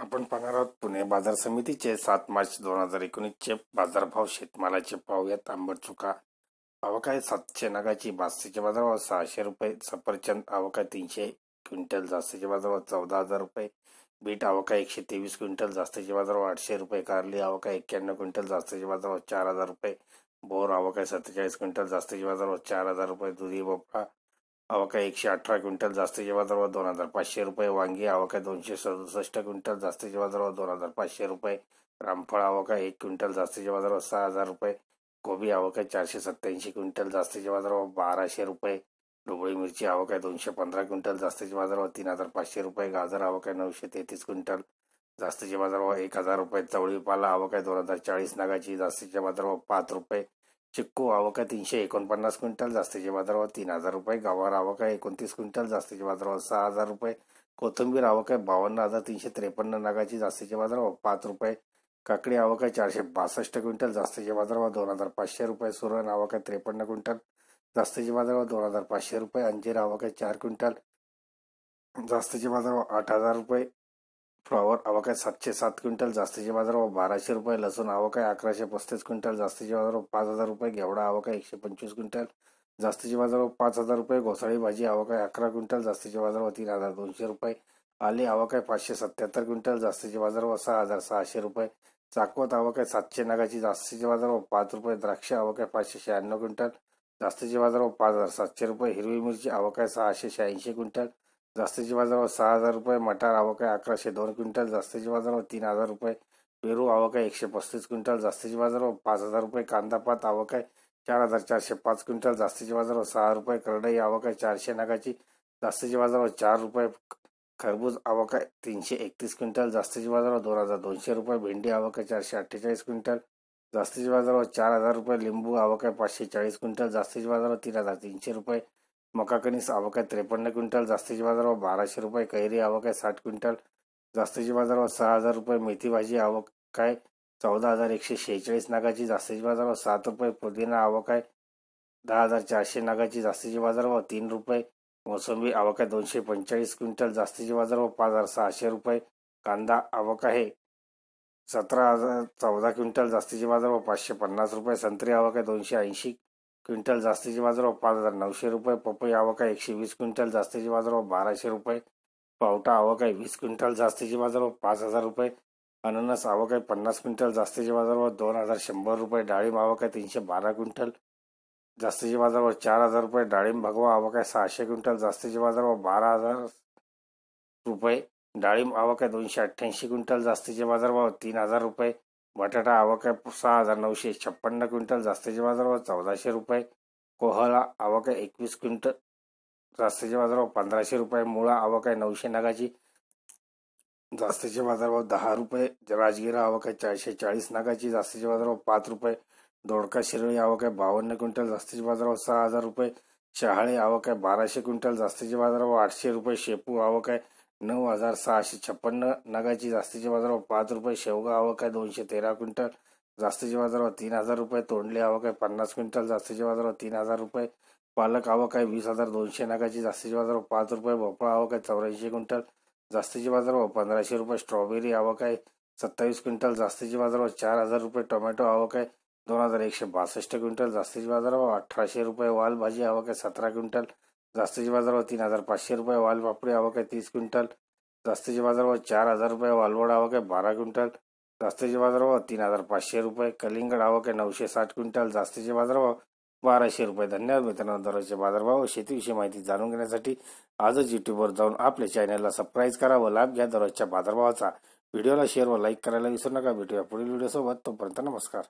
आपण पाहणार आहोत पुणे बाजार समितीचे सात मार्च दोन हजार एकोणीसचे बाजारभाव शेतमालाचे भाव यात आंबट चुका आवक आहे सातशे नगाची बासशेचे बाजारभाव सहाशे रुपये सफरचंद आवक आहे तीनशे क्विंटल जास्तीचे बाजारभाव चौदा हजार रुपये बीट आवक एकशे तेवीस क्विंटल जास्तीचे बाजारभाव आठशे रुपये कारली आवक आहे एक्क्याण्णव क्विंटल जास्तीचे बाजारभाव चार हजार रुपये बोर आवक आहे सत्तेचाळीस क्विंटल जास्तीचे बाजारभाव चार हजार रुपये दुधी भोपळा आवका एकशे अठरा क्विंटल जास्तीच्या बाजारभाव दोन हजार पाचशे रुपये वांगी आवका दोनशे सदुसष्ट क्विंटल जास्तीच्या बाजारभाव दोन हजार पाचशे रुपये रामफळ आवका एक क्विंटल जास्तीच्या बाजारावर सहा हजार रुपये कोबी आवक आहे चारशे सत्त्याऐंशी क्विंटल जास्तीच्या बाजारावर बाराशे रुपये डोबळी मिरची आवक आहे दोनशे पंधरा क्विंटल जास्तीच्या बाजारावर तीन हजार पाचशे रुपये गाजर आवक आहे नऊशे तेहतीस क्विंटल जास्तीचे बाजारावर एक हजार रुपये चवळी पाला आवक दोन हजार चाळीस नगाची जास्तीच्या बाजारावर पाच रुपये चिक्कू आवका तीनशे एकोणपन्नास क्विंटल जास्तीचे बाजारभाव तीन हजार रुपये गावार आवका एकोणतीस क्विंटल जास्तीचे बाजारभाव सहा हजार रुपये कोथिंबीर आवका बावन्न हजार तीनशे त्रेपन्न नागाची जास्तीचे बाजारभाव पाच रुपये काकडी आवका चारशे बासष्ट क्विंटल जास्तीचे बाजारभाव दोन हजार पाचशे रुपये सुरण आवका त्रेपन्न क्विंटल जास्तीचे बाजारभाव दोन हजार पाचशे रुपये अंजीर आवका चार क्विंटल जास्तीचे बाजारभाव आठ हजार रुपये फ्लॉवर आहे सातशे सात क्विंटल जास्तीचे बाजारभाव बाराशे रुपये लसूण अवकाय अकराशे पस्तीस क्विंटल जास्तीचे बाजारभाव पाच हजार रुपये घेवडा अवकाय एकशे पंचवीस क्विंटल जास्तीचे बाजारभाव पाच हजार रुपये घोसाळी भाजी अवकाय अकरा क्विंटल जास्तीचे बाजारभाव तीन हजार दोनशे रुपये आले आहे पाचशे सत्याहत्तर क्विंटल जास्तीचे व सहा हजार सहाशे रुपये चाकवत आहे सातशे नगाची जास्तीचे व पाच रुपये द्राक्ष आहे पाचशे शहाण्णव क्विंटल जास्तीचे व पाच हजार सातशे रुपये हिरवी मिरची आवक आहे सहाशे शहाऐंशी क्विंटल जास्तीचे बाजारावर सहा हजार रुपये मटार आवक आहे अकराशे दोन क्विंटल जास्तीचे बाजारावर तीन हजार रुपये पेरू आवक आहे एकशे पस्तीस क्विंटल जास्तीचे बाजारावर पाच हजार रुपये कांदापात आवक आहे चार हजार चारशे पाच क्विंटल जास्तीचे बाजारावर सहा रुपये करडई आवक आहे चारशे नगाची जास्तीचे बाजारावर चार रुपये खरबूज आवक आहे तीनशे एकतीस क्विंटल जास्तीचे बाजारावर दोन हजार दोनशे रुपये भेंडी आवक आहे चारशे अठ्ठेचाळीस क्विंटल जास्तीचे बाजारावर चार हजार रुपये लिंबू आवक आहे पाचशे चाळीस क्विंटल जास्तीचे बाजारावर तीन हजार तीनशे रुपये मका कणीस आवक आहे त्रेपन्न क्विंटल जास्तीचे व बाराशे रुपये कैरी आवक आहे साठ क्विंटल जास्तीचे व सहा हजार रुपये मेथी भाजी आवक आहे चौदा हजार एकशे शेहेचाळीस नागाची जास्तीचे व सात रुपये पुदिना आवक आहे दहा हजार चारशे नागाची जास्तीची बाजार व तीन रुपये मोसंबी आवक आहे दोनशे पंचेचाळीस क्विंटल जास्तीची बाजार व पाच हजार सहाशे रुपये कांदा आवक आहे सतरा हजार चौदा क्विंटल जास्तीचे व पाचशे पन्नास रुपये संत्री आवक आहे दोनशे ऐंशी क्विंटल जास्तीचे बाजारभाव पाच हजार नऊशे रुपये पपई आवक आहे एकशे वीस क्विंटल जास्तीचे बाजारभाव बाराशे रुपये पावटा आवक आहे वीस क्विंटल जास्तीचे बाजारभाव पाच हजार रुपये अननस आवक आहे पन्नास क्विंटल जास्तीचे बाजारभाव दोन हजार शंभर रुपये डाळिंब आहे तीनशे बारा क्विंटल जास्तीचे बाजारभाव चार हजार रुपये डाळिंब भगवा आवक आहे सहाशे क्विंटल जास्तीचे बाजारभाव बारा हजार रुपये डाळिंब आहे दोनशे अठ्ठ्याऐंशी क्विंटल जास्तीचे बाजारभाव तीन हजार रुपये बटाटा आवक आहे सहा हजार नऊशे छप्पन्न क्विंटल जास्तीचे बाजारभाव चौदाशे रुपये कोहळा आवक आहे एकवीस क्विंटल जास्तीचे बाजारभाव पंधराशे रुपये मुळा आवक आहे नऊशे नगाची जास्तीचे बाजारभाव दहा रुपये राजगिरा आवक आहे चारशे चाळीस नगाची जास्तीचे बाजारभाव पाच रुपये दोडका शिरळी आवक आहे बावन्न क्विंटल जास्तीचे बाजारभाव सहा हजार रुपये शहाळे आवक आहे बाराशे क्विंटल जास्तीचे बाजारभाव आठशे रुपये शेपू आवक आहे नऊ हजार सहाशे छप्पन्न नगाची जास्तीचे बाजारावर पाच रुपये शेवगा आवक आहे दोनशे तेरा क्विंटल जास्तीचे बाजारावर तीन हजार रुपये तोंडली आवक आहे पन्नास क्विंटल जास्तीचे बाजारावर तीन हजार रुपये पालक आवक आहे वीस हजार दोनशे नगाची जास्तीचे बाजारावर पाच रुपये भोपळा आवक आहे चौऱ्याऐंशी क्विंटल जास्तीचे बाजारभाव पंधराशे रुपये स्ट्रॉबेरी आवक आहे सत्तावीस क्विंटल जास्तीचे बाजारभाव चार हजार रुपये टोमॅटो आवक आहे दोन हजार एकशे बासष्ट क्विंटल जास्तीचे बाजारभाव अठराशे रुपये वालभाजी आवक आहे सतरा क्विंटल जास्तीचे बाजारावर तीन हजार पाचशे रुपये वालपापडी आवक आहे तीस क्विंटल जास्तीचे बाजारावर चार हजार रुपये वालवड आवक आहे बारा क्विंटल जास्तीचे बाजारावर तीन हजार पाचशे रुपये कलिंगड आवक आहे नऊशे साठ क्विंटल जास्तीचे बाजारावर बाराशे रुपये धन्यवाद मित्रांनो दररोजचे बाजारभाव शेतीविषयी माहिती जाणून घेण्यासाठी आजच युट्यूबवर जाऊन आपल्या चॅनलला सबस्क्राईब करा व लाभ घ्या दररोजच्या बाजारभावाचा व्हिडिओला शेअर व लाईक करायला विसरू नका भेटूया पुढील व्हिडिओसोबत तोपर्यंत नमस्कार